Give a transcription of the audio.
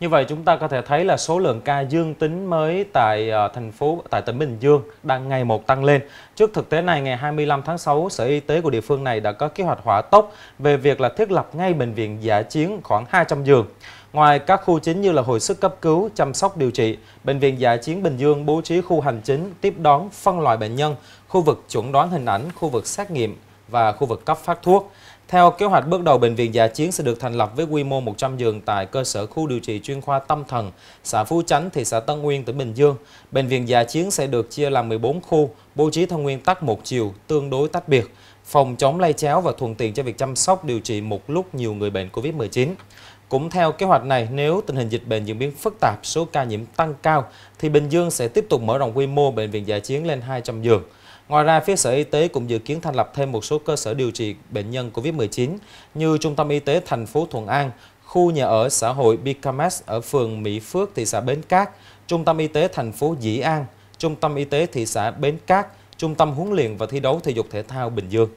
Như vậy chúng ta có thể thấy là số lượng ca dương tính mới tại ờ, thành phố tại tỉnh Bình Dương đang ngày một tăng lên. Trước thực tế này, ngày 25 tháng 6, Sở Y tế của địa phương này đã có kế hoạch hỏa tốc về việc là thiết lập ngay bệnh viện giả chiến khoảng 200 giường. Ngoài các khu chính như là hồi sức cấp cứu, chăm sóc điều trị, Bệnh viện giả Chiến Bình Dương bố trí khu hành chính tiếp đón phân loại bệnh nhân, khu vực chuẩn đoán hình ảnh, khu vực xét nghiệm, và khu vực cấp phát thuốc. Theo kế hoạch bước đầu, Bệnh viện Giả dạ Chiến sẽ được thành lập với quy mô 100 giường tại cơ sở khu điều trị chuyên khoa tâm thần, xã Phú Chánh, thị xã Tân Nguyên, tỉnh Bình Dương. Bệnh viện Giả dạ Chiến sẽ được chia làm 14 khu, bố trí theo nguyên tắc một chiều, tương đối tách biệt, phòng chống lây chéo và thuận tiện cho việc chăm sóc điều trị một lúc nhiều người bệnh COVID-19. Cũng theo kế hoạch này, nếu tình hình dịch bệnh diễn biến phức tạp, số ca nhiễm tăng cao, thì Bình Dương sẽ tiếp tục mở rộng quy mô Bệnh viện Giả dạ Chiến lên 200 giường. Ngoài ra, phía Sở Y tế cũng dự kiến thành lập thêm một số cơ sở điều trị bệnh nhân COVID-19 như Trung tâm Y tế thành phố Thuận An, khu nhà ở xã hội Bicamas ở phường Mỹ Phước, thị xã Bến Cát, Trung tâm Y tế thành phố Dĩ An, Trung tâm Y tế thị xã Bến Cát, Trung tâm huấn luyện và thi đấu thể dục thể thao Bình Dương.